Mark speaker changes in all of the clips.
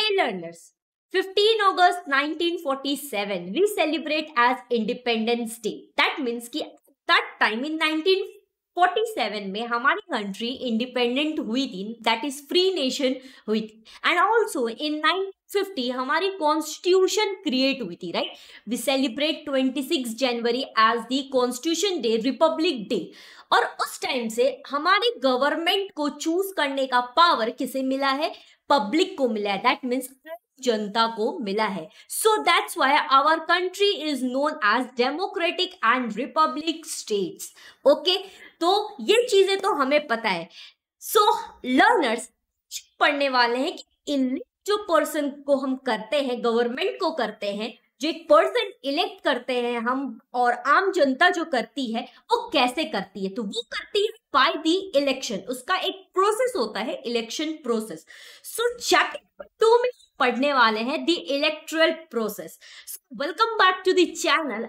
Speaker 1: Hey learners, 15 August 1947 we celebrate as Independence Day. That means कि that time in 1947 में हमारी country independent हुई थी दैट इज फ्री नेशन हुई थी एंड ऑल्सो इन 1950 हमारी कॉन्स्टिट्यूशन क्रिएट हुई थी right we celebrate 26 January as the constitution day republic day और उस टाइम से हमारी गवर्नमेंट को चूज करने का पावर किसे मिला है पब्लिक को मिला है दैट मीन्स जनता को मिला है so that's why our country is known as democratic and republic states okay तो ये चीजें तो हमें पता है सो so, लर्नर्स पढ़ने वाले हैं कि इन जो पर्सन को हम करते हैं गवर्नमेंट को करते हैं जो एक पर्सन इलेक्ट करते हैं हम और आम जनता जो करती है वो कैसे करती है तो वो करती है बाय दी इलेक्शन उसका एक प्रोसेस होता है election process so chapter two में पढ़ने वाले हैं the electoral process welcome back to the channel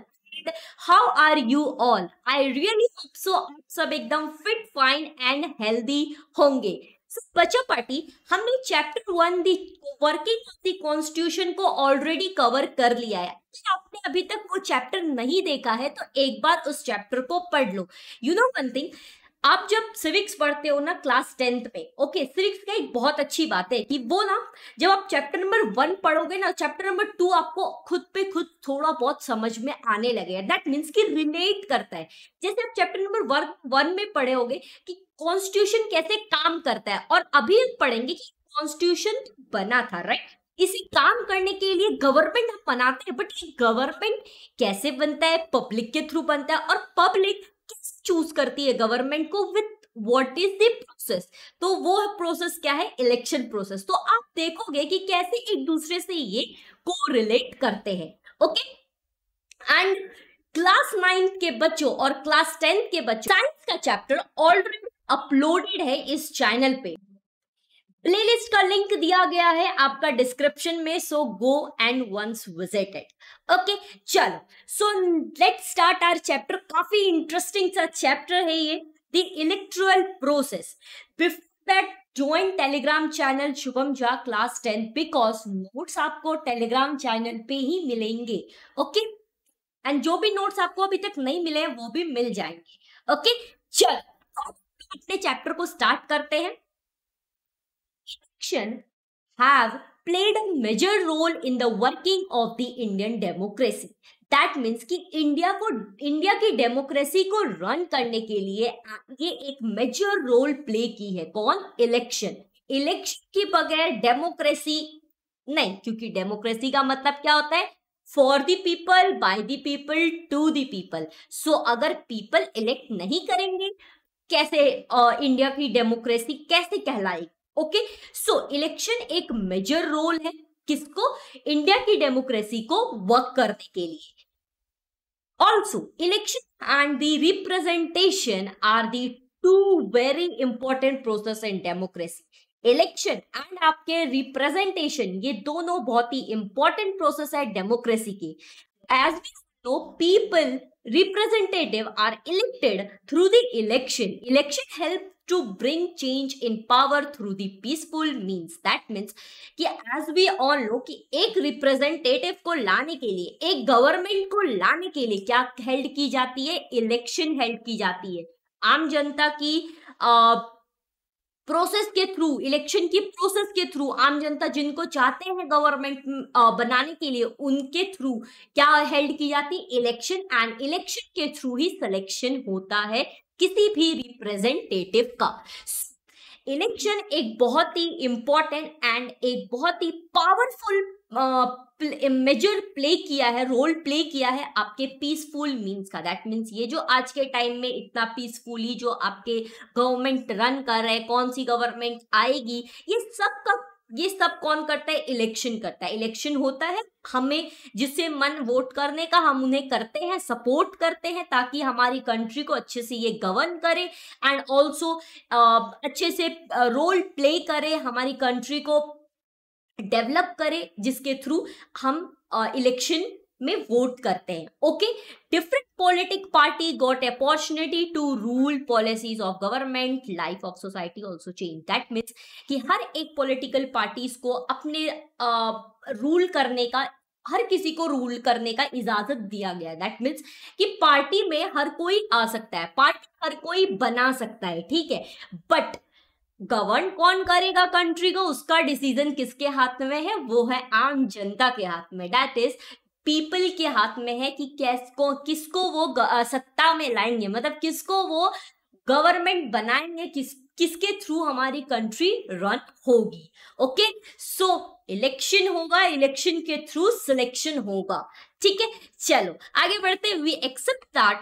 Speaker 1: how are you all I really hope so सब एकदम फिट फाइन एंड हेल्दी होंगे So, पार्टी हमने chapter one the working of the constitution को already cover कर लिया है अगर आपने अभी तक वो चैप्टर नहीं देखा है तो एक बार उस चैप्टर को पढ़ लो यू नो वन थिंग आप जब सिविक्स पढ़ते हो ना क्लास टेंथ पे ओके सिविक्स का एक बहुत अच्छी बात है कि वो ना जब आप चैप्टर नंबर वन पढ़ोगे ना चैप्टर नंबर टू आपको खुद पे खुद थोड़ा बहुत समझ में आने लगेगा दैट मीन्स कि रिलेट करता है जैसे आप चैप्टर नंबर वन में पढ़े होगे कि कॉन्स्टिट्यूशन कैसे काम करता है और अभी हम पढ़ेंगे कि कॉन्स्टिट्यूशन बना था राइट इसी काम करने के लिए गवर्नमेंट हम बनाते हैं बट ये गवर्नमेंट कैसे बनता है पब्लिक के थ्रू बनता है और पब्लिक किस चूज करती है गवर्नमेंट को with what is the process तो वो प्रोसेस क्या है इलेक्शन प्रोसेस तो आप देखोगे कि कैसे एक दूसरे से ये को रिलेट करते हैं ओके एंड क्लास नाइन्थ के बच्चों और क्लास टेंथ के बच्चों साइंस का चैप्टर ऑलरेडी अपलोडेड है इस चैनल पे प्लेलिस्ट का लिंक दिया गया है आपका डिस्क्रिप्शन में so go and once visit it okay चलो so let start our chapter काफी इंटरेस्टिंग सा चैप्टर है ये the electoral process join Telegram channel Shubham Jha class ten because notes आपको टेलीग्राम चैनल पे ही मिलेंगे ओके एंड जो भी नोट्स आपको अभी तक नहीं मिले हैं वो भी मिल जाएंगे ओके चलो अपने चैप्टर को स्टार्ट करते हैं election have played a major role in the working of the Indian democracy that means कि इंडिया को इंडिया की डेमोक्रेसी को रन करने के लिए ये एक मेजर रोल प्ले की है कौन इलेक्शन इलेक्शन के बगैर डेमोक्रेसी नहीं क्योंकि डेमोक्रेसी का मतलब क्या होता है for the people by the people to the people so अगर पीपल इलेक्ट नहीं करेंगे कैसे इंडिया की डेमोक्रेसी कैसे कहलाएगी ओके सो इलेक्शन एक मेजर रोल है किसको इंडिया की डेमोक्रेसी को वर्क करने के लिए also election and the representation are the two very important process in democracy election and आपके रिप्रेजेंटेशन ये दोनों बहुत ही इंपॉर्टेंट प्रोसेस है डेमोक्रेसी के एज वी तो people representative are elected through the election election help to bring change in power through the peaceful means that means कि as we all know कि एक रिप्रेजेंटेटिव को लाने के लिए एक गवर्नमेंट को लाने के लिए क्या हेल्ड की जाती है इलेक्शन हेल्ड की जाती है आम जनता की आ, प्रोसेस के थ्रू इलेक्शन की प्रोसेस के थ्रू आम जनता जिनको चाहते हैं गवर्नमेंट बनाने के लिए उनके थ्रू क्या हेल्ड की जाती है इलेक्शन एंड इलेक्शन के थ्रू ही सिलेक्शन होता है किसी भी रिप्रेजेंटेटिव का इलेक्शन एक बहुत ही इंपॉर्टेंट एंड एक बहुत ही पावरफुल मेजर प्ले किया है रोल प्ले किया है आपके पीसफुल मीन्स का दैट मीन्स ये जो आज के टाइम में इतना पीसफुली जो आपके गवर्नमेंट रन कर रहे कौन सी गवर्नमेंट आएगी ये सब का ये सब कौन करता है इलेक्शन करता है इलेक्शन होता है हमें जिससे मन वोट करने का हम उन्हें करते हैं सपोर्ट करते हैं ताकि हमारी कंट्री को अच्छे से ये गवर्न करे एंड ऑल्सो अच्छे से रोल प्ले करे हमारी कंट्री को डेवलप करें जिसके थ्रू हम इलेक्शन में वोट करते हैं okay different politic party got opportunity to rule policies of government life of society also change that means कि हर एक पॉलिटिकल पार्टीज को अपने रूल uh, करने का हर किसी को रूल करने का इजाजत दिया गया दैट मीन्स कि पार्टी में हर कोई आ सकता है पार्टी हर कोई बना सकता है ठीक है बट गवर्न कौन करेगा कंट्री को उसका डिसीजन किसके हाथ में है वो है आम जनता के हाथ में डेट इज पीपल के हाथ में है कि कैसको किसको वो सत्ता में लाएंगे मतलब किसको वो गवर्नमेंट बनाएंगे किस किसके थ्रू हमारी कंट्री रन होगी ओके सो इलेक्शन होगा इलेक्शन के थ्रू सिलेक्शन होगा ठीक है चलो आगे बढ़ते we accept that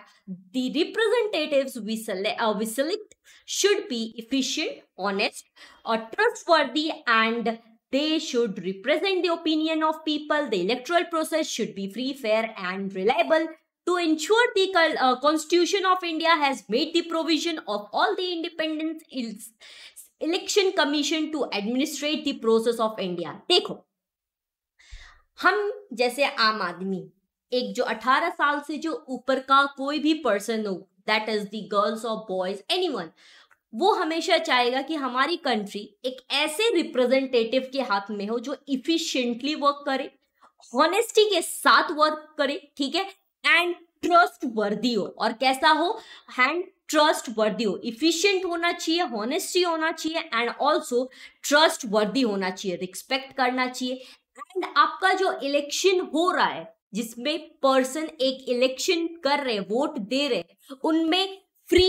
Speaker 1: the representative select should be efficient honest और trustworthy and they should represent the opinion of people the electoral process should be free fair and reliable To ensure the uh, Constitution of India has made the provision of all the independent election commission to administrate the process of India देखो हम जैसे आम आदमी एक जो 18 साल से जो ऊपर का कोई भी पर्सन हो दैट इज द गर्ल्स और बॉयज एनीवन वो हमेशा चाहेगा कि हमारी कंट्री एक ऐसे रिप्रेजेंटेटिव के हाथ में हो जो इफिशियंटली वर्क करे हॉनेस्टी के साथ वर्क करे ठीक है एंड ट्रस्ट वर्दी हो और कैसा हो हैंड ट्रस्ट वर्दी हो इफिशियंट होना चाहिए होनेस्टी होना चाहिए एंड ऑल्सो ट्रस्ट वर्दी होना चाहिए रिस्पेक्ट करना चाहिए एंड आपका जो इलेक्शन हो रहा है जिसमें पर्सन एक इलेक्शन कर रहे वोट दे रहे उनमें फ्री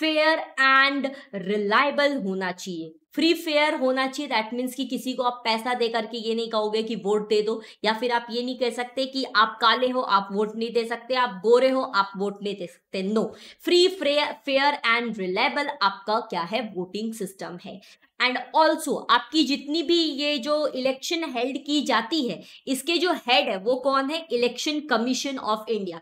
Speaker 1: फेयर एंड रिलायबल होना चाहिए फ्री फेयर होना चाहिए दैट मीन्स कि किसी को आप पैसा दे करके ये नहीं कहोगे कि वोट दे दो या फिर आप ये नहीं कह सकते कि आप काले हो आप वोट नहीं दे सकते आप गोरे हो आप वोट नहीं दे सकते no free fair and reliable आपका क्या है वोटिंग सिस्टम है एंड ऑल्सो आपकी जितनी भी ये जो इलेक्शन हेल्ड की जाती है इसके जो हेड है वो कौन है election commission of India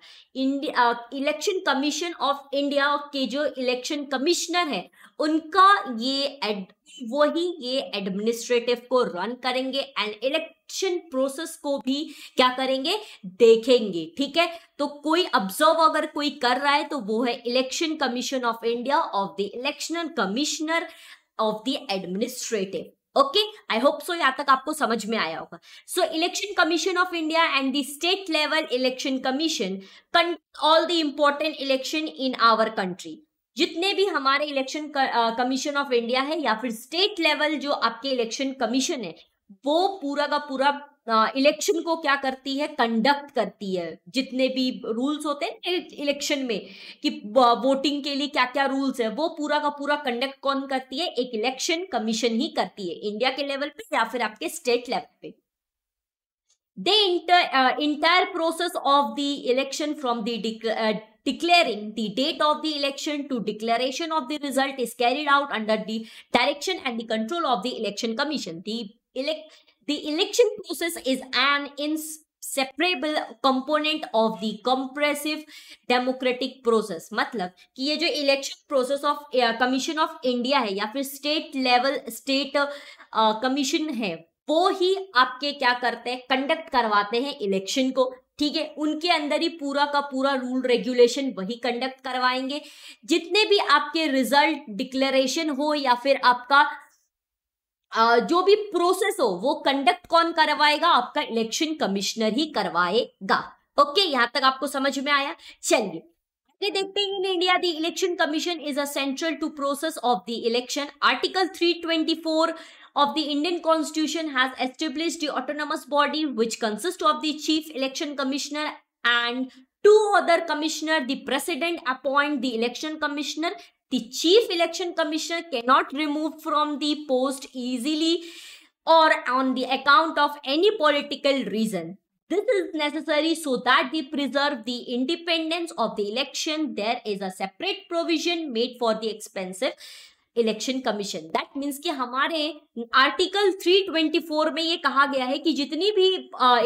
Speaker 1: election commission of India के जो इलेक्शन कमिश्नर है उनका ये वही ये एडमिनिस्ट्रेटिव को रन करेंगे एंड इलेक्शन प्रोसेस को भी क्या करेंगे देखेंगे ठीक है तो कोई ऑब्जर्व अगर कोई कर रहा है तो वो है election commission of India of the election commissioner of the administrative okay I hope so यहां तक आपको समझ में आया होगा so election commission of India and the state level election commission all the important election in our country जितने भी हमारे इलेक्शन कमीशन ऑफ इंडिया है या फिर स्टेट लेवल जो आपके इलेक्शन कमीशन है वो पूरा का पूरा इलेक्शन को क्या करती है कंडक्ट करती है जितने भी रूल्स होते हैं इलेक्शन में कि वोटिंग के लिए क्या क्या रूल्स है वो पूरा का पूरा कंडक्ट कौन करती है एक इलेक्शन कमीशन ही करती है इंडिया के लेवल पे या फिर आपके स्टेट लेवल पे they inter entire process of the election from the declaring the date of the election to declaration of the result is carried out under the direction and the control of the election commission the elect the election process is an inseparable component of the of democratic process matlab ki ye jo election process of uh, commission of india hai ya fir state level state uh, commission hai वो ही आपके क्या करते हैं conduct करवाते हैं election को ठीक है उनके अंदर ही पूरा का पूरा रूल रेगुलेशन वही कंडक्ट करवाएंगे जितने भी आपके रिजल्ट डिक्लेरेशन हो या फिर आपका जो भी प्रोसेस हो वो कंडक्ट कौन करवाएगा आपका इलेक्शन कमिश्नर ही करवाएगा ओके यहां तक आपको समझ में आया चलिए आगे देखते हैं in India the election commission is a central to process of the election article 324 of the Indian Constitution has established the autonomous body which consists of the Chief Election Commissioner and two other commissioner. The President appoint the Election Commissioner. The Chief Election Commissioner cannot remove from the post easily or on the account of any political reason. This is necessary so that they preserve the independence of the election. There is a separate provision made for the expensive election commission that means कि हमारे article 324 में ये कहा गया है कि जितनी भी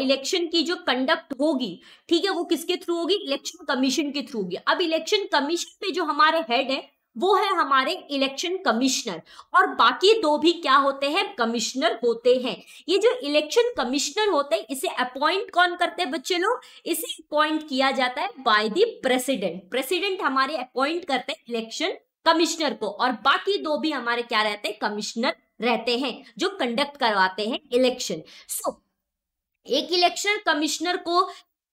Speaker 1: इलेक्शन की जो कंडक्ट होगी ठीक है वो किसके थ्रू होगी इलेक्शन कमीशन के थ्रू होगी अब इलेक्शन कमीशन पे जो हमारे हेड है वो है हमारे इलेक्शन कमिश्नर और बाकी दो भी क्या होते हैं कमिश्नर होते हैं ये जो इलेक्शन कमिश्नर होते हैं इसे अपॉइंट कौन करते हैं बच्चे लोग इसे अपॉइंट किया जाता है बाय द प्रेसिडेंट प्रेसिडेंट हमारे अपॉइंट करते हैं इलेक्शन कमिश्नर को और बाकी दो भी हमारे क्या रहते हैं कमिश्नर रहते हैं जो कंडक्ट करवाते हैं इलेक्शन सो so, एक इलेक्शन कमिश्नर को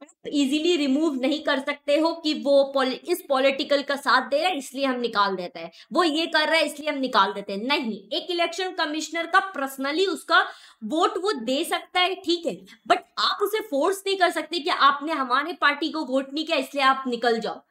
Speaker 1: आप इजीली रिमूव नहीं कर सकते हो कि वो पौल, इस पॉलिटिकल का साथ दे रहा है इसलिए हम निकाल देते हैं वो ये कर रहा है इसलिए हम निकाल देते हैं नहीं एक इलेक्शन कमिश्नर का पर्सनली उसका वोट वो दे सकता है ठीक है बट आप उसे फोर्स नहीं कर सकते कि आपने हमारे पार्टी को वोट नहीं किया इसलिए आप निकल जाओ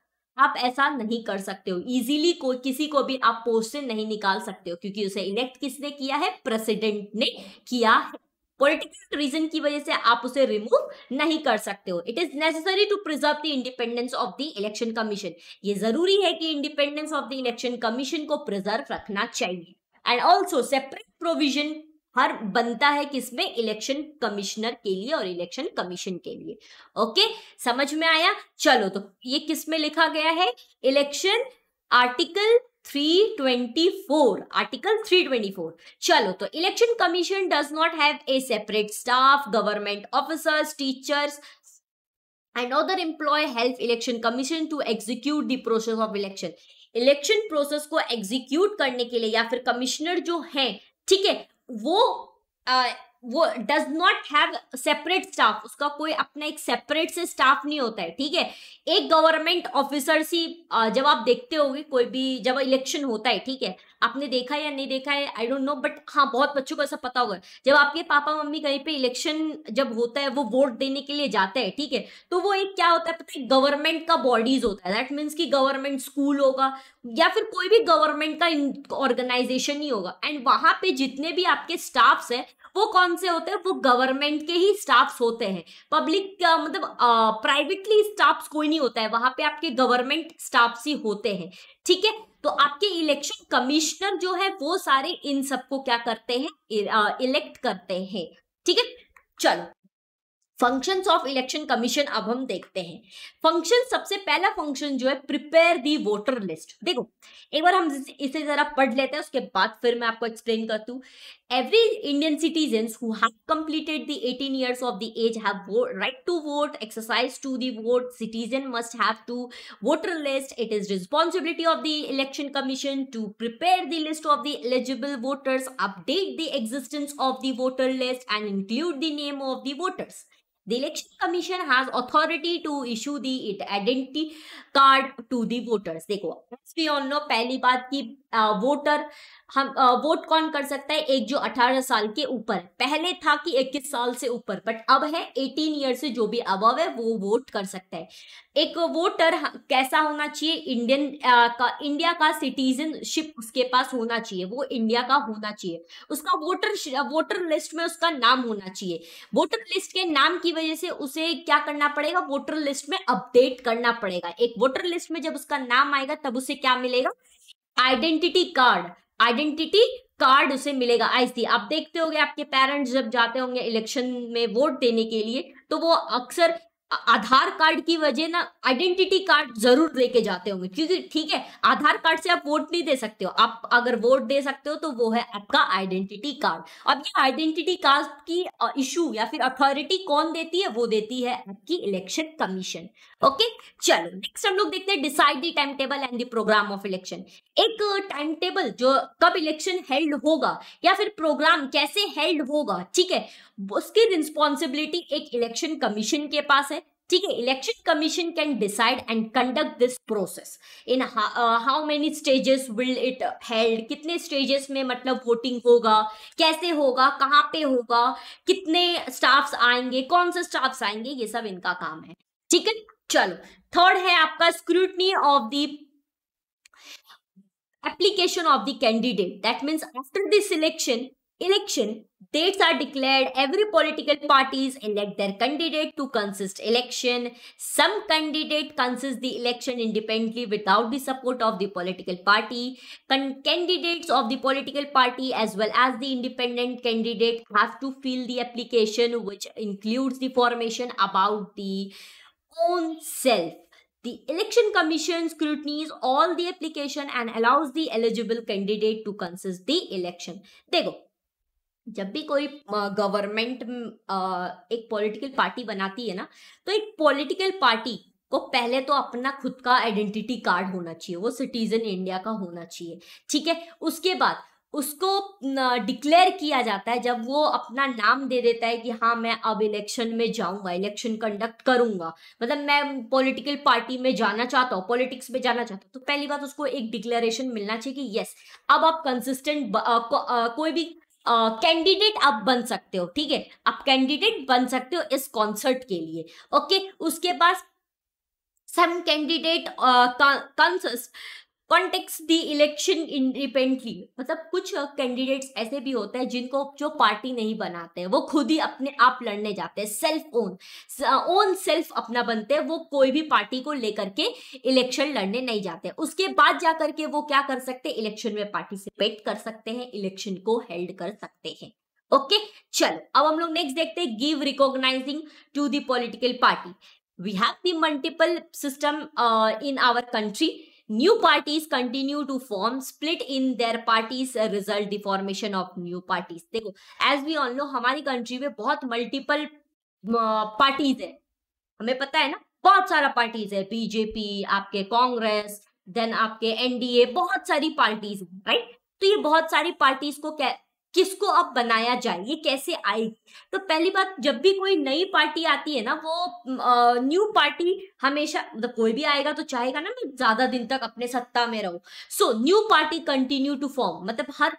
Speaker 1: आप ऐसा नहीं कर सकते हो इजीली कोई किसी को भी आप पोस्ट से नहीं निकाल सकते हो क्योंकि उसे इलेक्ट किसने किया है प्रेसिडेंट ने किया है पॉलिटिकल रीजन की वजह से आप उसे रिमूव नहीं कर सकते हो it is necessary to preserve the independence of the election commission ये जरूरी है कि independence of the election commission को प्रिजर्व रखना चाहिए एंड ऑल्सो सेपरेट प्रोविजन हर बनता है किसमें इलेक्शन कमिश्नर के लिए और इलेक्शन कमीशन के लिए ओके समझ में आया चलो तो ये किसमें लिखा गया है इलेक्शन आर्टिकल 324 आर्टिकल 324 चलो तो election commission does not have a separate staff government officers teachers and other employ help election commission to execute the process of election election process को एग्जीक्यूट करने के लिए या फिर कमिश्नर जो है ठीक है वो वो does not have separate staff उसका कोई अपना एक सेपरेट से स्टाफ नहीं होता है ठीक है एक गवर्नमेंट ऑफिसर सी जब आप देखते होगे कोई भी जब इलेक्शन होता है ठीक है आपने देखा है या नहीं देखा है आई डोंट नो बट हाँ बहुत बच्चों को ऐसा पता होगा जब आपके पापा मम्मी कहीं पे इलेक्शन जब होता है वो वोट देने के लिए जाते हैं ठीक है तो वो एक क्या होता है पता है गवर्नमेंट का बॉडीज होता है दैट मीन्स कि गवर्नमेंट स्कूल होगा या फिर कोई भी गवर्नमेंट का ऑर्गेनाइजेशन ही होगा एंड वहां पे जितने भी आपके स्टाफ्स है वो कौन से होते हैं वो गवर्नमेंट के ही स्टाफ्स होते हैं पब्लिक मतलब प्राइवेटली स्टाफ्स कोई नहीं होता है वहां पे आपके गवर्नमेंट स्टाफ्स ही होते हैं ठीक है तो आपके इलेक्शन कमिश्नर जो है वो सारे इन सबको क्या करते हैं इलेक्ट करते हैं ठीक है चलो फंक्शंस ऑफ इलेक्शन कमीशन अब हम देखते हैं फंक्शन सबसे पहला फंक्शन जो है प्रिपेयर दी वोटर लिस्ट देखो एक बार हम इसे जरा पढ़ लेते हैं उसके बाद फिर मैं आपको एक्सप्लेन करती हूँ every indian citizens who have completed the 18 years of the age have vote, right to vote exercise to the vote citizen must have to voter list it is responsibility of the election commission to prepare the list of the eligible voters update the existence of the voter list and include the name of the voters The Election Commission has authority to issue the it identity card to the voters. देखो, as we all know, पहली बात की voter हम vote कौन कर सकता है एक जो 18 साल के ऊपर पहले था कि 21 साल से ऊपर बट अब है 18 ईयर से जो भी अबव है वो वोट कर सकता है एक वोटर कैसा होना चाहिए इंडियन का इंडिया का सिटीजनशिप उसके पास होना चाहिए वो इंडिया का होना चाहिए उसका वोटर वोटर लिस्ट में उसका नाम होना चाहिए वोटर लिस्ट के नाम की वजह से उसे क्या करना पड़ेगा वोटर लिस्ट में अपडेट करना पड़ेगा एक वोटर लिस्ट में जब उसका नाम आएगा तब उसे क्या मिलेगा आइडेंटिटी कार्ड आइडेंटिटी कार्ड उसे मिलेगा आईसी आप देखते होंगे आपके पेरेंट्स जब जाते होंगे इलेक्शन में वोट देने के लिए तो वो अक्सर आधार कार्ड की वजह ना आइडेंटिटी कार्ड जरूर लेके जाते होंगे क्योंकि ठीक है आधार कार्ड से आप वोट नहीं दे सकते हो आप अगर वोट दे सकते हो तो वो है आपका आइडेंटिटी कार्ड अब ये आइडेंटिटी कार्ड की इशू या फिर अथॉरिटी कौन देती है वो देती है आपकी इलेक्शन कमीशन ओके चलो नेक्स्ट हम लोग देखते हैं decide the time table and the programme of election एक टाइम टेबल जो कब इलेक्शन हेल्ड होगा या फिर प्रोग्राम कैसे हेल्ड होगा ठीक है उसकी रिस्पॉन्सिबिलिटी एक इलेक्शन कमीशन के पास है ठीक है election commission can decide and conduct this process in how many stages will it held कितने स्टेजेस में मतलब वोटिंग होगा कैसे होगा कहाँ पे होगा कितने स्टाफ्स आएंगे कौन से स्टाफ्स आएंगे ये सब इनका काम है ठीक है चलो थर्ड है आपका scrutiny of the application of the candidate that means after the election election Dates are declared every political parties elect their candidate to consist election. Some candidate consists the election independently without the support of the political party. Con candidates of the political party as well as the independent candidate have to fill the application which includes the formation about the own self. The Election Commission scrutinizes all the application and allows the eligible candidate to consist the election. They go. जब भी कोई government एक political party बनाती है ना तो एक political party को पहले तो अपना खुद का आइडेंटिटी कार्ड होना चाहिए वो सिटीजन इंडिया का होना चाहिए ठीक है उसके बाद उसको डिक्लेयर किया जाता है जब वो अपना नाम दे देता है कि हाँ मैं अब इलेक्शन में जाऊंगा इलेक्शन कंडक्ट करूंगा मतलब मैं पॉलिटिकल पार्टी में जाना चाहता हूँ पॉलिटिक्स में जाना चाहता हूँ तो पहली बात उसको एक डिक्लेरेशन मिलना चाहिए कि यस अब आप कंसिस्टेंट को, कोई भी कैंडिडेट uh, आप बन सकते हो ठीक है आप कैंडिडेट बन सकते हो इस कॉन्सर्ट के लिए ओके okay? उसके पास some candidate context the election independently मतलब कुछ कैंडिडेट्स ऐसे भी होते हैं जिनको जो पार्टी नहीं बनाते हैं वो खुद ही अपने आप लड़ने जाते हैं सेल्फ ओन ओन सेल्फ अपना बनते हैं वो कोई भी पार्टी को लेकर के इलेक्शन लड़ने नहीं जाते उसके बाद जा करके वो क्या कर सकते हैं इलेक्शन में पार्टिसिपेट कर सकते हैं इलेक्शन को हेल्ड कर सकते हैं ओके चलो अब हम लोग नेक्स्ट देखते हैं give recognising to the political party we have the multiple system in our country new parties continue to form split in their parties uh, result deformation of new parties देखो as we all know हमारी country में बहुत multiple parties है हमें पता है ना बहुत सारा पार्टीज है बीजेपी आपके कांग्रेस देन आपके एनडीए बहुत सारी पार्टीज राइट तो ये बहुत सारी पार्टीज को क्या किसको अब बनाया जाए ये कैसे आएगी तो पहली बात जब भी कोई नई पार्टी आती है ना वो न्यू पार्टी हमेशा मतलब कोई भी आएगा तो चाहेगा ना मैं ज्यादा दिन तक अपने सत्ता में रहूं so new party continue to form मतलब हर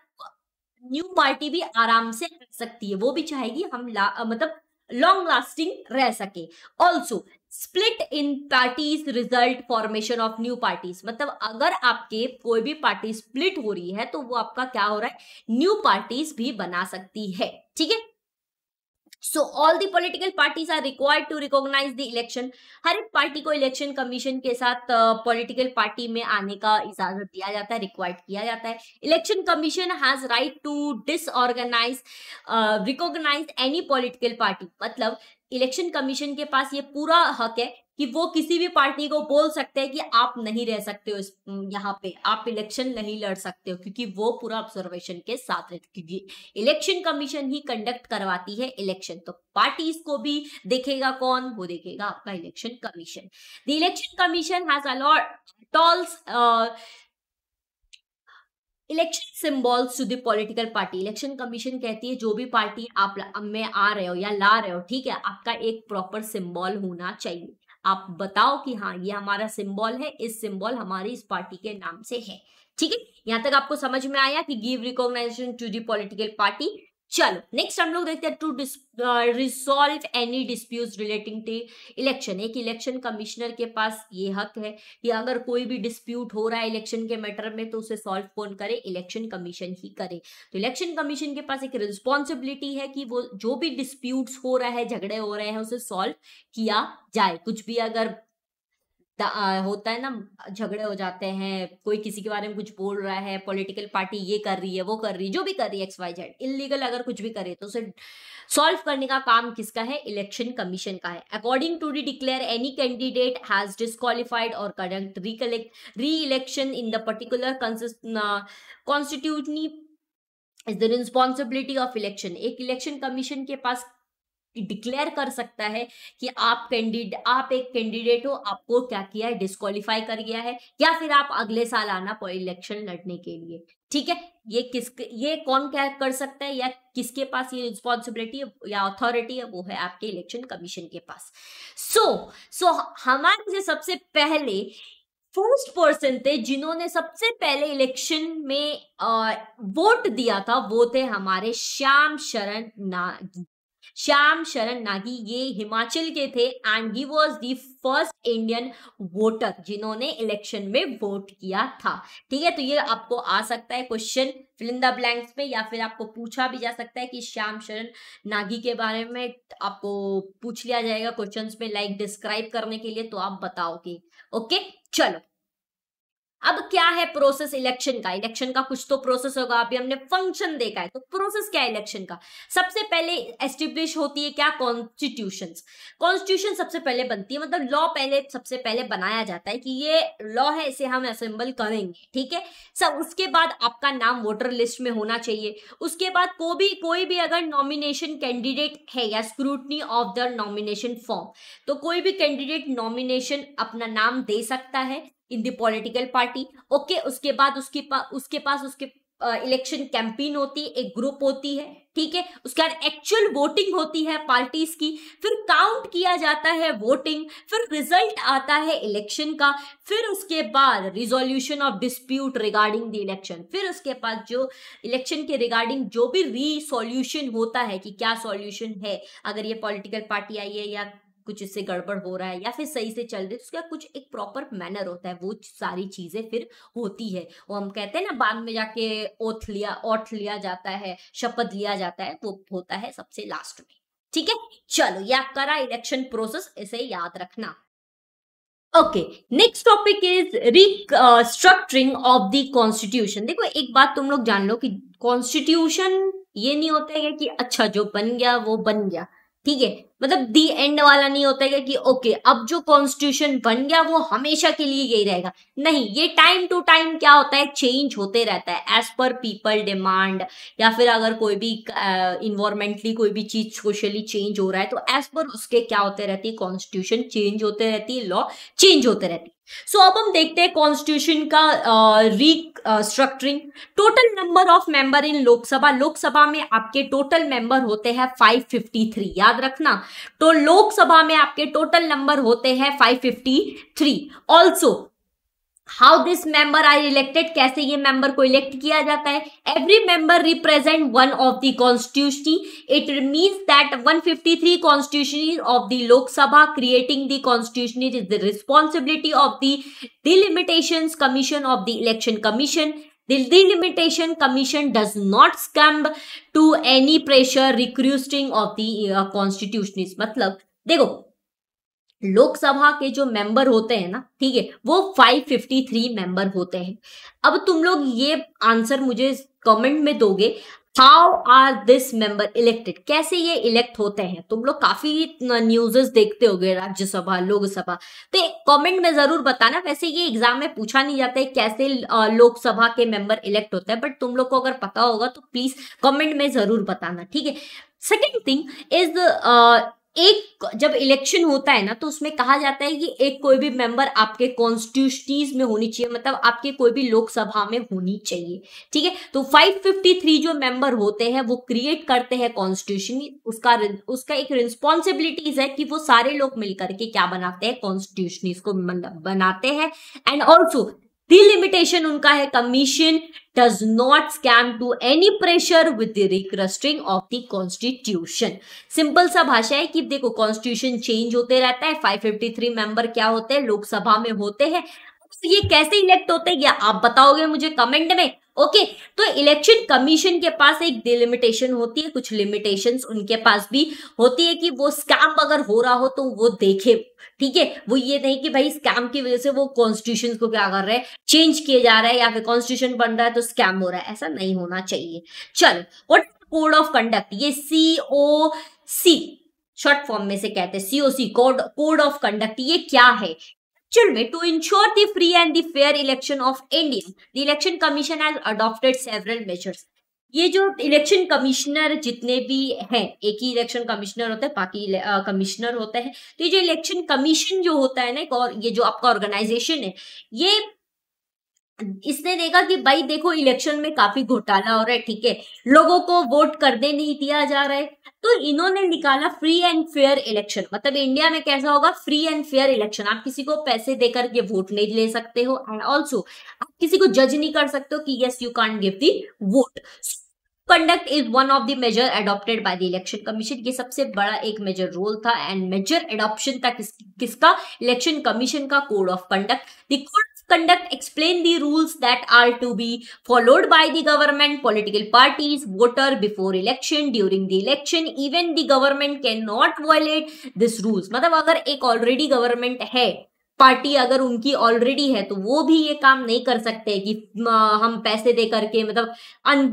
Speaker 1: न्यू पार्टी भी आराम से कर सकती है वो भी चाहेगी हम ला मतलब लॉन्ग लास्टिंग रह सके also split in parties result formation of new parties मतलब अगर आपके कोई भी पार्टी स्प्लिट हो रही है तो वो आपका क्या हो रहा है न्यू पार्टीज भी बना सकती है ठीक है so all the political parties are required to recognise the election हर एक पार्टी को इलेक्शन कमीशन के साथ पॉलिटिकल uh, पार्टी में आने का इजाजत दिया जाता है रिक्वायर्ड किया जाता है election commission has right to disorganise recognise any political party मतलब इलेक्शन कमीशन के पास ये पूरा हक है कि वो किसी भी पार्टी को बोल सकते हैं कि आप नहीं रह सकते हो इस यहाँ पे आप इलेक्शन नहीं लड़ सकते हो क्योंकि वो पूरा ऑब्जर्वेशन के साथ रहते क्योंकि इलेक्शन कमीशन ही कंडक्ट करवाती है इलेक्शन तो पार्टीज को भी देखेगा कौन वो देखेगा आपका election commission the election commission has allot tolls election symbols to the political party election commission कहती है जो भी पार्टी आप में आ रहे हो या ला रहे हो ठीक है आपका एक प्रॉपर सिंबल होना चाहिए आप बताओ कि हाँ ये हमारा सिंबल है इस सिंबल हमारी इस पार्टी के नाम से है ठीक है यहां तक आपको समझ में आया कि give recognisation to the political party चलो नेक्स्ट हम लोग देखते हैं to resolve any dispute relating to election एक इलेक्शन कमिश्नर के पास ये हक है कि अगर कोई भी डिस्प्यूट हो रहा है इलेक्शन के मैटर में तो उसे सॉल्व कौन करे इलेक्शन कमीशन ही करे तो इलेक्शन कमीशन के पास एक रिस्पॉन्सिबिलिटी है कि वो जो भी डिस्प्यूट हो रहा है झगड़े हो रहे हैं उसे सॉल्व किया जाए कुछ भी अगर होता है ना झगड़े हो जाते हैं कोई किसी के बारे में कुछ बोल रहा है पॉलिटिकल पार्टी ये कर रही है वो कर रही है जो भी कर रही है एक्स वाई जेड इलीगल अगर कुछ भी करे तो उसे सॉल्व करने का काम किसका है इलेक्शन कमीशन का है according to the declare any candidate has disqualified और conduct recollect re election in the particular constituency is the responsibility of election एक इलेक्शन कमीशन के पास डिक्लेयर कर सकता है कि आप कैंडिड आप एक कैंडिडेट हो आपको क्या किया है डिस्कालीफाई कर गया है या फिर आप अगले साल आना इलेक्शन लड़ने के लिए ठीक है ये किस ये कौन क्या कर सकता है या किसके पास ये रिस्पॉन्सिबिलिटी या अथॉरिटी है वो है आपके इलेक्शन कमीशन के पास सो so, सो so, हमारे से सबसे पहले फर्स्ट पर्सन थे जिन्होंने सबसे पहले इलेक्शन में आ, वोट दिया था वो थे हमारे श्याम शरण ना श्याम शरण नागी ये हिमाचल के थे and he was the first Indian voter जिन्होंने इलेक्शन में वोट किया था ठीक है तो ये आपको आ सकता है क्वेश्चन फिलिंदा ब्लैंक्स में या फिर आपको पूछा भी जा सकता है कि श्याम शरण नागी के बारे में आपको पूछ लिया जाएगा क्वेश्चंस में लाइक डिस्क्राइब करने के लिए तो आप बताओगे ओके चलो अब क्या है प्रोसेस इलेक्शन का इलेक्शन का कुछ तो प्रोसेस होगा अभी हमने फंक्शन देखा है तो प्रोसेस क्या है इलेक्शन का सबसे पहले एस्टेब्लिश होती है क्या कॉन्स्टिट्यूशन कॉन्स्टिट्यूशन सबसे पहले बनती है मतलब लॉ पहले सबसे पहले बनाया जाता है कि ये लॉ है इसे हम असेंबल करेंगे ठीक है सब उसके बाद आपका नाम वोटर लिस्ट में होना चाहिए उसके बाद को भी कोई भी अगर नॉमिनेशन कैंडिडेट है या scrutiny of the nomination form तो कोई भी कैंडिडेट नॉमिनेशन अपना नाम दे सकता है in the political party okay उसके बाद उसके पा, उसके पास उसके इलेक्शन कैंपेन होती है एक ग्रुप होती है ठीक है उसके बाद एक्चुअल वोटिंग होती है पार्टीज की फिर काउंट किया जाता है वोटिंग फिर रिजल्ट आता है इलेक्शन का फिर उसके बाद resolution of dispute regarding the election फिर उसके पास जो इलेक्शन के रिगार्डिंग जो भी रिसोल्यूशन होता है कि क्या सॉल्यूशन है अगर ये पॉलिटिकल पार्टी आई है या कुछ इससे गड़बड़ हो रहा है या फिर सही से चल रही है तो उसका कुछ एक प्रॉपर मैनर होता है वो सारी चीजें फिर होती है वो हम कहते हैं ना बाद में जाके ओथ लिया ओठ लिया जाता है शपथ लिया जाता है वो होता है सबसे लास्ट में ठीक है चलो या करा इलेक्शन प्रोसेस इसे याद रखना okay next topic is restructuring of the constitution देखो एक बात तुम लोग जान लो कि कॉन्स्टिट्यूशन ये नहीं होता है कि अच्छा जो बन गया वो बन गया ठीक है मतलब दी एंड वाला नहीं होता है कि ओके अब जो कॉन्स्टिट्यूशन बन गया वो हमेशा के लिए यही रहेगा नहीं ये टाइम टू टाइम क्या होता है चेंज होते रहता है एज पर पीपल डिमांड या फिर अगर कोई भी इन्वायरमेंटली uh, कोई भी चीज सोशली चेंज हो रहा है तो एज पर उसके क्या होते रहती है कॉन्स्टिट्यूशन चेंज होते रहती है लॉ चेंज होते रहती सो so, अब हम देखते हैं कॉन्स्टिट्यूशन का restructuring total number of member in Lok Sabha Lok Sabha में आपके टोटल मेंबर होते हैं 553 याद रखना तो लोकसभा में आपके टोटल नंबर होते हैं 553 also how this member are elected कैसे ये मेंबर को इलेक्ट किया जाता है every member represent one of the constituency it means that 153 constitution of the Lok Sabha creating the constitution is the responsibility of the delimitation commission of the election commission The delimitation commission does not succumb to any pressure requesting of the uh, constitutionist. मतलब देखो लोकसभा के जो member होते हैं ना ठीक है वो 553 मेंबर होते हैं अब तुम लोग ये आंसर मुझे कमेंट में दोगे how are this member elected कैसे ये इलेक्ट होते हैं तुम लोग काफी न्यूजेस देखते गए राज्यसभा लोकसभा तो कमेंट में जरूर बताना वैसे ये एग्जाम में पूछा नहीं जाता है कैसे लोकसभा के मेंबर इलेक्ट होते हैं बट तुम लोग को अगर पता होगा तो प्लीज कमेंट में जरूर बताना ठीक है सेकेंड थिंग इज एक जब इलेक्शन होता है ना तो उसमें कहा जाता है कि एक कोई भी मेंबर आपके कॉन्स्टिट्यूशनीज में होनी चाहिए मतलब आपके कोई भी लोकसभा में होनी चाहिए ठीक है तो 553 जो मेंबर होते हैं वो क्रिएट करते हैं कॉन्स्टिट्यूशन उसका उसका एक रिस्पॉन्सिबिलिटीज है कि वो सारे लोग मिलकर के क्या बनाते हैं कॉन्स्टिट्यूशन को बनाते हैं एंड ऑल्सो दी लिमिटेशन उनका है commission does not scam to any pressure with the recrusting of the constitution simple सा भाषा है कि देखो कॉन्स्टिट्यूशन चेंज होते रहता है 553 मेंबर क्या होते हैं लोकसभा में होते हैं तो ये कैसे इलेक्ट होते हैं ये आप बताओगे मुझे कमेंट में ओके तो इलेक्शन कमीशन के पास एक डिलिमिटेशन होती है कुछ लिमिटेशंस उनके पास भी होती है कि वो स्कैम अगर हो रहा हो तो वो देखे ठीक है वो ये नहीं कि भाई स्कैम की वजह से वो कॉन्स्टिट्यूशन को क्या कर रहे हैं चेंज किए जा रहा है या फिर कॉन्स्टिट्यूशन बन रहा है तो स्कैम हो रहा है ऐसा नहीं होना चाहिए चलो वट कोड ऑफ कंडक्ट ये सी ओ सी शॉर्ट फॉर्म में से कहते हैं COC code code of conduct ये क्या है Children, to ensure the free and the fair election of India, the Election Commission has adopted several measures. ये जो इलेक्शन कमिश्नर जितने भी हैं एक ही इलेक्शन कमिश्नर होता है बाकी कमिश्नर होता है तो ये जो इलेक्शन कमीशन जो होता है ना और ये जो आपका ऑर्गेनाइजेशन है ये इसने देखा कि भाई देखो इलेक्शन में काफी घोटाला हो रहा है ठीक है लोगों को वोट करने नहीं दिया जा रहा है तो इन्होंने निकाला फ्री एंड फेयर इलेक्शन मतलब इंडिया में कैसा होगा फ्री एंड फेयर इलेक्शन आप किसी को पैसे देकर के वोट नहीं ले सकते हो एंड ऑल्सो आप किसी को जज नहीं कर सकते हो कि yes you can't give the vote conduct is one of the major adopted by the election commission ये सबसे बड़ा एक मेजर रोल था एंड मेजर एडॉप्शन था किस, किसका इलेक्शन कमीशन का code of conduct the code conduct explain the rules that are to be followed by the government, political parties, voter before election, during the election. Even the government cannot violate this rules. मतलब अगर एक already government है party अगर उनकी already है तो वो भी ये काम नहीं कर सकते कि हम पैसे दे करके मतलब अन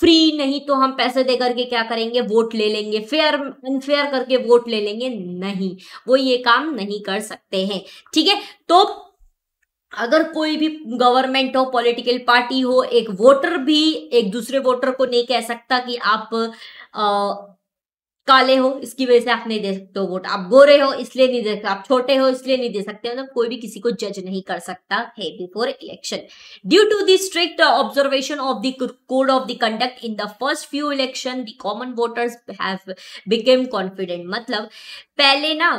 Speaker 1: फ्री नहीं तो हम पैसे दे करके क्या करेंगे वोट ले लेंगे फेयर अनफेयर करके वोट ले लेंगे नहीं वो ये काम नहीं कर सकते हैं ठीक है तो अगर कोई भी गवर्नमेंट हो पॉलिटिकल पार्टी हो एक वोटर भी एक दूसरे वोटर को नहीं कह सकता कि आप आ, काले हो इसकी वजह से आप नहीं दे सकते हो वोट आप गोरे हो इसलिए नहीं दे सकते आप छोटे हो इसलिए नहीं दे सकते मतलब कोई भी किसी को जज नहीं कर सकता है before election due to the strict observation of the code of the conduct in the first few election the common voters have became confident मतलब पहले ना,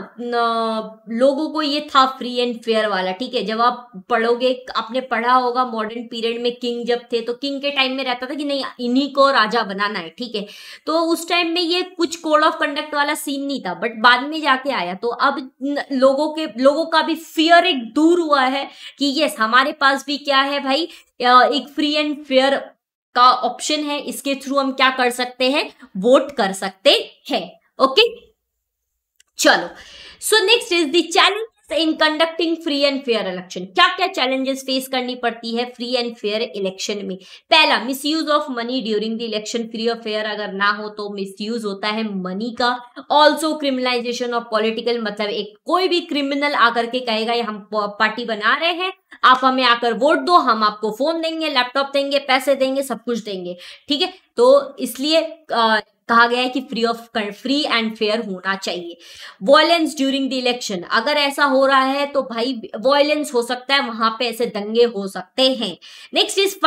Speaker 1: लोगों को ये था फ्री एंड फेयर वाला ठीक है जब आप पढ़ोगे आपने पढ़ा होगा मॉडर्न पीरियड में किंग जब थे तो किंग के टाइम में रहता था कि नहीं इन्हीं को राजा बनाना है ठीक है तो उस टाइम में ये कुछ कोड ऑफ कंडक्ट वाला सीन नहीं था बट बाद में जाके आया तो अब लोगों के लोगों का भी फियर एक दूर हुआ है कि यस हमारे पास भी क्या है भाई एक फ्री एंड फेयर का ऑप्शन है इसके थ्रू हम क्या कर सकते हैं वोट कर सकते हैं ओके चलो so next is the challenge in conducting free and fair election क्या क्या चैलेंजेस फेस करनी पड़ती है फ्री एंड फेयर इलेक्शन में पहला misuse of money during the election free और फेयर अगर ना हो तो मिस यूज होता है मनी का ऑल्सो क्रिमिनलाइजेशन ऑफ पॉलिटिकल मतलब एक कोई भी क्रिमिनल आकर के कहेगा हम पार्टी बना रहे हैं आप हमें आकर वोट दो हम आपको फोन देंगे लैपटॉप देंगे पैसे देंगे सब कुछ देंगे ठीक है तो इसलिए कहा गया है कि free of free and fair होना चाहिए वॉयलेंस ड्यूरिंग द इलेक्शन अगर ऐसा हो रहा है तो भाई वॉयलेंस हो सकता है वहां पे ऐसे दंगे हो सकते हैं next is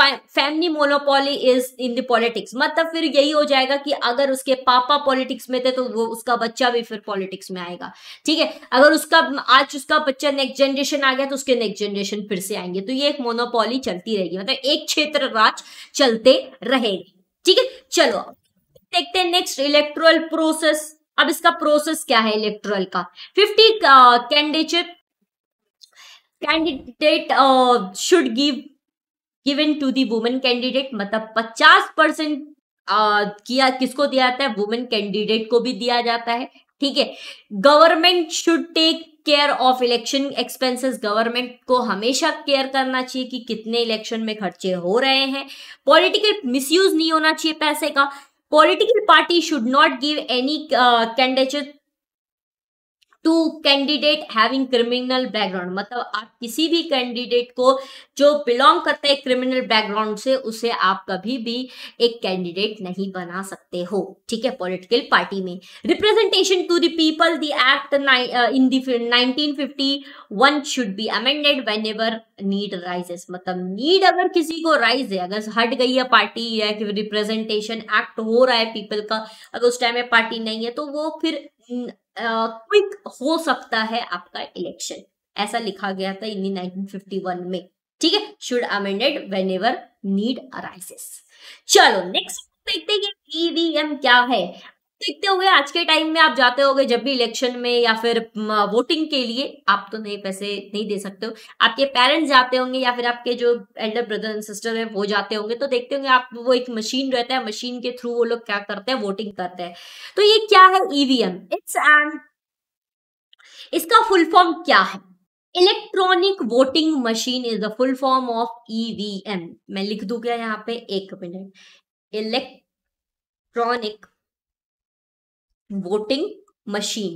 Speaker 1: family monopoly is in the politics मतलब फिर यही हो जाएगा कि अगर उसके पापा पॉलिटिक्स में थे तो वो उसका बच्चा भी फिर पॉलिटिक्स में आएगा ठीक है अगर उसका आज उसका बच्चा नेक्स्ट जनरेशन आ गया तो उसके नेक्स्ट जनरेशन फिर से आएंगे तो ये एक मोनोपोली चलती रहेगी मतलब एक क्षेत्र राज चलते रहेगी ठीक है चलो देखते हैं नेक्स्ट इलेक्ट्रल प्रोसेस अब इसका प्रोसेस क्या है इलेक्ट्रल का fifty candidate candidate should give given to the women candidate मतलब पचास परसेंट uh, किया किसको दिया जाता है वुमेन कैंडिडेट को भी दिया जाता है ठीक है government should take care of election expenses government को हमेशा केयर करना चाहिए कि कितने इलेक्शन में खर्चे हो रहे हैं पॉलिटिकल मिसयूज नहीं होना चाहिए पैसे का political party should not give any candidate to candidate having criminal background मतलब आप किसी भी कैंडिडेट को जो बिलोंग करता है क्रिमिनल बैकग्राउंड से उसे आप कभी भी एक कैंडिडेट नहीं बना सकते हो ठीक है पॉलिटिकल पार्टी में representation to the people the act in nineteen fifty one should be amended whenever need rises मतलब नीड अगर किसी को राइज है अगर हट गई है पार्टी या कि रिप्रेजेंटेशन एक्ट हो रहा है पीपल का अगर उस टाइम में पार्टी नहीं है तो वो फिर क्विक हो सकता है आपका इलेक्शन ऐसा लिखा गया था इन 1951 में ठीक है should amended whenever need arises चलो नेक्स्ट देखते हैं ईवीएम क्या है देखते हुए आज के टाइम में आप जाते होगे जब भी इलेक्शन में या फिर वोटिंग के लिए आप तो नहीं पैसे नहीं दे सकते हो आपके पेरेंट्स जाते होंगे या फिर आपके जो एल्डर ब्रदर एंड सिस्टर है वो जाते होंगे तो देखते होंगे आप वो एक मशीन रहता है मशीन के थ्रू वो लोग क्या करते हैं वोटिंग करते हैं तो ये क्या है ईवीएम इट्स एंड इसका फुल फॉर्म क्या है electronic voting machine is the full form of EVM मैं लिख दूंगा यहाँ पे एक minute electronic voting machine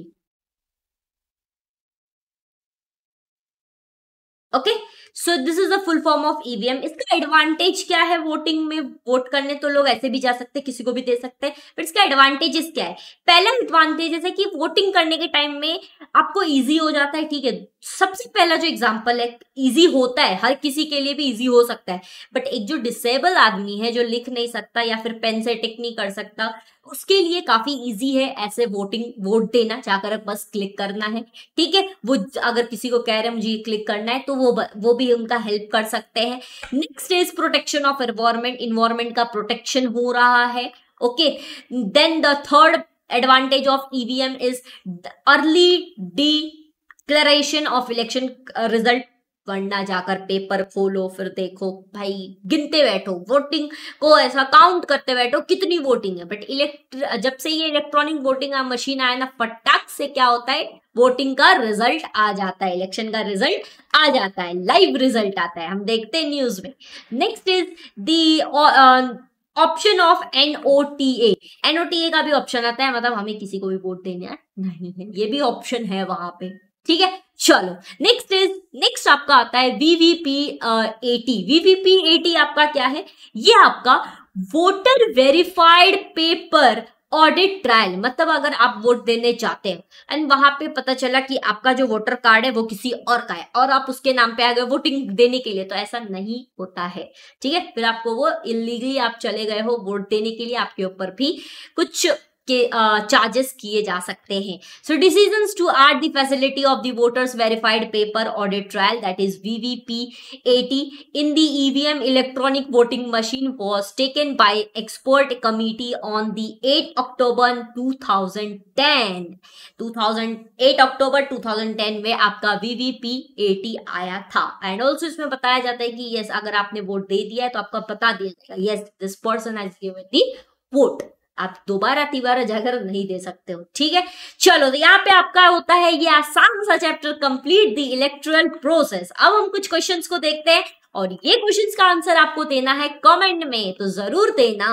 Speaker 1: okay so this is the full form of EVM इसका एडवांटेज क्या है वोटिंग में वोट करने तो लोग ऐसे भी जा सकते हैं किसी को भी दे सकते हैं बट इसका एडवांटेजेस क्या है पहला एडवांटेजेस है कि वोटिंग करने के टाइम में आपको ईजी हो जाता है ठीक है सबसे पहला जो एग्जाम्पल है ईजी होता है हर किसी के लिए भी ईजी हो सकता है बट एक जो डिसेबल आदमी है जो लिख नहीं सकता या फिर पेन से टिक नहीं कर सकता उसके लिए काफी इजी है ऐसे वोटिंग वोट देना जाकर बस क्लिक करना है ठीक है वो अगर किसी को कह रहे हैं मुझे ये क्लिक करना है तो वो वो भी भी उनका हेल्प कर सकते हैं next is protection of environment environment का प्रोटेक्शन हो रहा है okay then the third advantage of EVM is early the declaration of election result वरना जाकर पेपर खोलो फिर देखो भाई गिनते बैठो वोटिंग को ऐसा काउंट करते बैठो कितनी वोटिंग है बट इलेक्ट्र जब से ये इलेक्ट्रॉनिक वोटिंग मशीन आया ना फटाक से क्या होता है वोटिंग का रिजल्ट आ जाता है इलेक्शन का रिजल्ट आ जाता है लाइव रिजल्ट आता है हम देखते हैं न्यूज में next is the option of NOTA NOTA का भी ऑप्शन आता है मतलब हमें किसी को भी वोट देना नहीं है ये भी ऑप्शन है वहां पे ठीक है चलो नेक्स्ट इज नेक्स्ट आपका आता है वीवीपी एटी वीवीपी एटी आपका क्या है ये आपका voter verified paper audit trial मतलब अगर आप वोट देने जाते हो एंड वहां पे पता चला कि आपका जो वोटर कार्ड है वो किसी और का है और आप उसके नाम पे आ गए वोटिंग देने के लिए तो ऐसा नहीं होता है ठीक है फिर आपको वो इलीगली आप चले गए हो वोट देने के लिए आपके ऊपर भी कुछ के चार्जेस किए जा सकते हैं so decision to add the facility of the voters verified paper audit trial that is V V VVP 80 in the EVM electronic voting machine was taken by expert committee on the eight October two thousand ten two thousand eight October two thousand ten में आपका we V VVP 80 आया था and also इसमें बताया जाता है कि yes अगर आपने वोट दे दिया है तो आपका पता दिया जाएगा yes this person as given the vote आप दोबारा तिबारा जाकर नहीं दे सकते हो ठीक है चलो तो यहाँ पे आपका होता है ये आसान सा chapter complete the electoral process अब हम कुछ क्वेश्चंस को देखते हैं और ये क्वेश्चंस का आंसर आपको देना है कमेंट में तो जरूर देना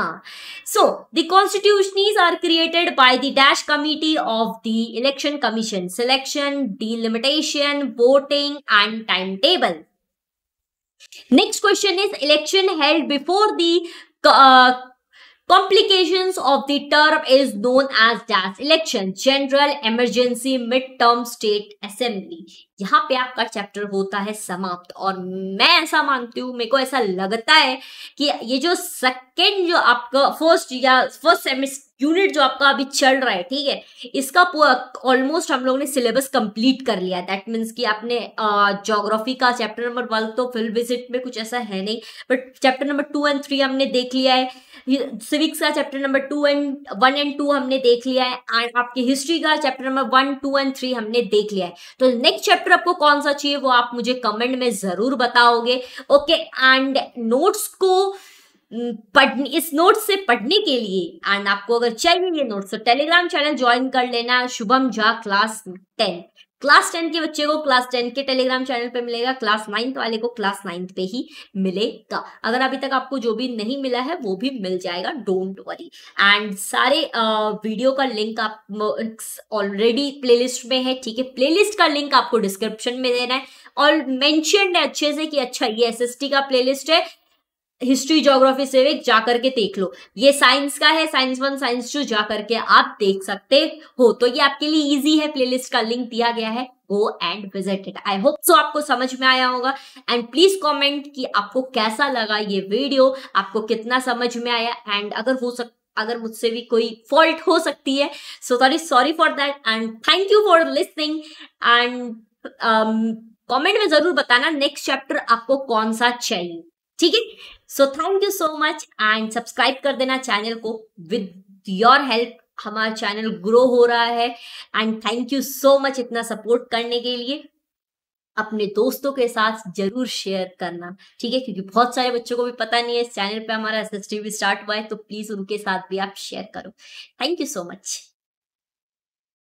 Speaker 1: so the constitution are created by the dash committee of the election commission selection delimitation voting and time table next question is election held before the Complications of the term is known as dash election general emergency mid term state assembly यहाँ पे आपका chapter होता है समाप्त और मैं ऐसा मानती हूँ मेरे को ऐसा लगता है कि ये जो सेकेंड जो आपका फर्स्ट या फर्स्ट सेमेस्टर यूनिट जो आपका अभी चल रहा है ठीक है इसका ऑलमोस्ट हम लोग ने सिलेबस कंप्लीट कर लिया है दैट मीन्स कि आपने जोग्राफी का चैप्टर नंबर वन तो फिल्म विजिट में कुछ ऐसा है नहीं but chapter number two and three हमने देख लिया है सिविक्स का chapter number two and one and two हमने देख लिया है एंड आपकी हिस्ट्री का chapter number one two and three हमने देख लिया है तो नेक्स्ट चैप्टर आपको कौन सा चाहिए वो आप मुझे कमेंट में जरूर बताओगे ओके एंड नोट्स को हम्म, पढ़ने इस नोट से पढ़ने के लिए एंड आपको अगर चाहिए ये नोट्स तो टेलीग्राम चैनल ज्वाइन कर लेना Shubham Jha class ten class ten के बच्चे को क्लास टेन के टेलीग्राम चैनल पे मिलेगा क्लास नाइन्थ वाले को क्लास नाइन्थ पे ही मिलेगा अगर अभी तक आपको जो भी नहीं मिला है वो भी मिल जाएगा डोंट वरी एंड सारे वीडियो का लिंक आप ऑलरेडी प्लेलिस्ट में है ठीक है प्लेलिस्ट का लिंक आपको डिस्क्रिप्शन में देना है और मैंशन है अच्छे से कि अच्छा ये एस का प्लेलिस्ट है हिस्ट्री ज्योग्राफी से जा करके देख लो ये साइंस का है साइंस वन साइंस टू जा करके आप देख सकते हो तो ये आपके लिए इजी है प्लेलिस्ट का लिंक दिया गया है go and visit it I hope so आपको समझ में आया होगा एंड प्लीज कमेंट कि आपको कैसा लगा ये वीडियो आपको कितना समझ में आया एंड अगर हो सक अगर मुझसे भी कोई फॉल्ट हो सकती है so sorry sorry for that and thank you for listening and comment में जरूर बताना नेक्स्ट चैप्टर आपको कौन सा चाहिए ठीक है so thank you so much and subscribe कर देना चैनल को विद योर हेल्प हमारा चैनल ग्रो हो रहा है and thank you so much इतना सपोर्ट करने के लिए अपने दोस्तों के साथ जरूर शेयर करना ठीक है क्योंकि बहुत सारे बच्चों को भी पता नहीं है इस चैनल पे हमारा एस एस भी स्टार्ट हुआ है तो प्लीज उनके साथ भी आप शेयर करो थैंक यू सो मच